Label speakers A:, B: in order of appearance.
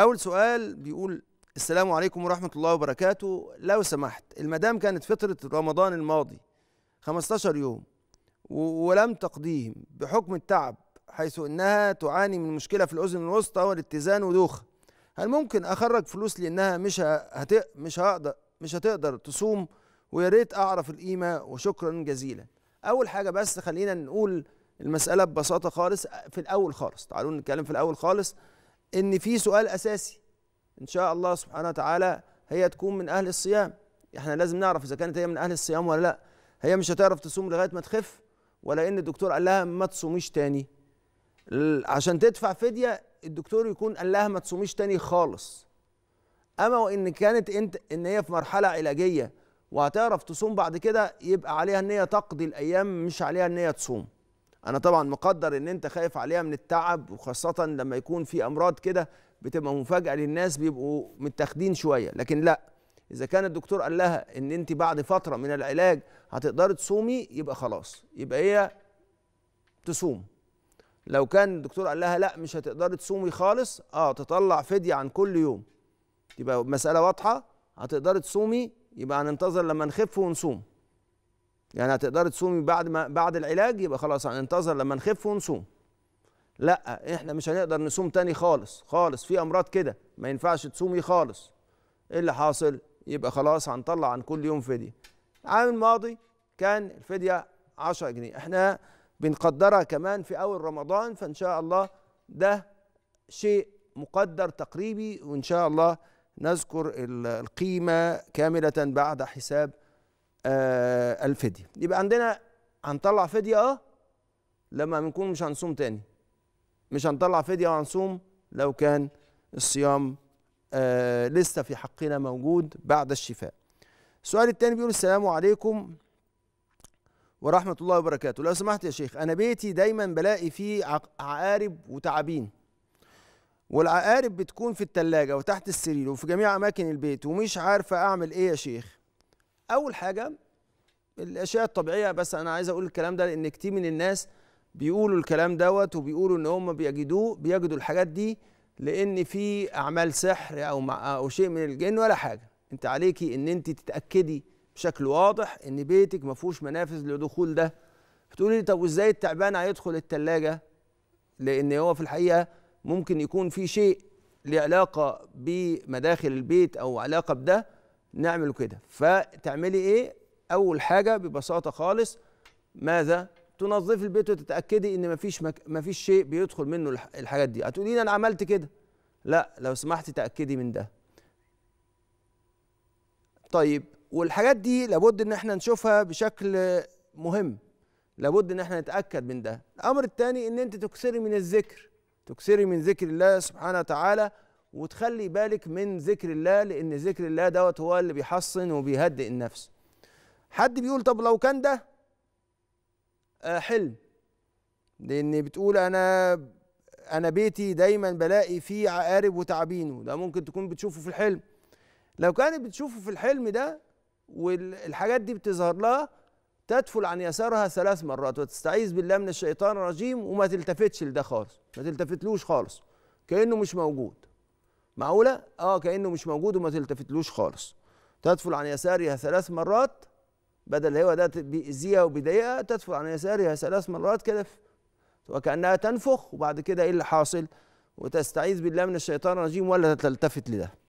A: أول سؤال بيقول السلام عليكم ورحمة الله وبركاته لو سمحت المدام كانت فترة رمضان الماضي 15 يوم ولم تقضيهم بحكم التعب حيث انها تعاني من مشكله في الاذن الوسطى والاتزان ودوخه هل ممكن اخرج فلوس لانها مش هت... مش هقدر مش هتقدر تصوم ويا ريت اعرف القيمه وشكرا جزيلا اول حاجه بس خلينا نقول المساله ببساطه خالص في الاول خالص تعالوا نتكلم في الاول خالص ان في سؤال اساسي ان شاء الله سبحانه وتعالى هي تكون من اهل الصيام احنا لازم نعرف اذا كانت هي من اهل الصيام ولا لا هي مش هتعرف تصوم لغايه ما تخف ولا ان الدكتور قال لها ما تصوميش تاني عشان تدفع فديه الدكتور يكون قال لها ما تصوميش تاني خالص اما وان كانت انت ان هي في مرحله علاجيه وهتعرف تصوم بعد كده يبقى عليها ان هي تقضي الايام مش عليها ان هي تصوم انا طبعا مقدر ان انت خايف عليها من التعب وخاصه لما يكون في امراض كده بتبقى مفاجاه للناس بيبقوا متاخدين شويه لكن لا اذا كان الدكتور قال لها ان انت بعد فتره من العلاج هتقدري تصومي يبقى خلاص يبقى هي تصوم لو كان الدكتور قال لها لا مش هتقدري تصومي خالص اه تطلع فديه عن كل يوم يبقى مساله واضحه هتقدري تصومي يبقى هننتظر لما نخف ونصوم يعني هتقدري تصومي بعد ما بعد العلاج يبقى خلاص هننتظر لما نخف ونصوم لا احنا مش هنقدر نصوم تاني خالص خالص في امراض كده ما ينفعش تصومي خالص ايه اللي حاصل يبقى خلاص هنطلع عن كل يوم فديه العام الماضي كان الفديه 10 جنيه احنا بنقدرها كمان في اول رمضان فان شاء الله ده شيء مقدر تقريبي وان شاء الله نذكر القيمه كامله بعد حساب آه الفديه يبقى عندنا هنطلع فديه اه لما بنكون مش هنصوم تاني مش هنطلع فديه وهنصوم لو كان الصيام آه لسه في حقنا موجود بعد الشفاء السؤال الثاني بيقول السلام عليكم ورحمة الله وبركاته لو سمحت يا شيخ أنا بيتي دايما بلاقي فيه عقارب وتعابين والعقارب بتكون في التلاجة وتحت السرير وفي جميع أماكن البيت ومش عارفة أعمل إيه يا شيخ اول حاجه الاشياء الطبيعيه بس انا عايز اقول الكلام ده لان كتير من الناس بيقولوا الكلام دوت وبيقولوا ان هم بيجدوه بيجدوا الحاجات دي لان في اعمال سحر او مع او شيء من الجن ولا حاجه انت عليكي ان انت تتاكدي بشكل واضح ان بيتك ما فيهوش منافذ لدخول ده بتقولي لي طب وازاي التعبان هيدخل الثلاجه لان هو في الحقيقه ممكن يكون في شيء له علاقه بمداخل البيت او علاقه بده نعمل كده فتعملي ايه اول حاجه ببساطه خالص ماذا تنظفي البيت وتتاكدي ان مفيش مك... مفيش شيء بيدخل منه الحاجات دي هتقولي لي انا عملت كده لا لو سمحتي تاكدي من ده طيب والحاجات دي لابد ان احنا نشوفها بشكل مهم لابد ان احنا نتاكد من ده الامر الثاني ان انت تكسري من الذكر تكسري من ذكر الله سبحانه وتعالى وتخلي بالك من ذكر الله لان ذكر الله دوت هو اللي بيحصن وبيهدئ النفس حد بيقول طب لو كان ده آه، حلم لان بتقول انا انا بيتي دايما بلاقي فيه عقارب وتعابينه ده ممكن تكون بتشوفه في الحلم لو كانت بتشوفه في الحلم ده والحاجات دي بتظهر لها تدفل عن يسارها ثلاث مرات وتستعيذ بالله من الشيطان الرجيم وما تلتفتش لده خالص ما تلتفتلوش خالص كانه مش موجود معقوله اه كانه مش موجود وما تلتفتلوش خالص تدفل عن يسارها ثلاث مرات بدل هو ده بيأذيها وبيضايقها تدفل عن يسارها ثلاث مرات كده وكأنها تنفخ وبعد كده ايه اللي حاصل وتستعيذ بالله من الشيطان الرجيم ولا تلتفت لده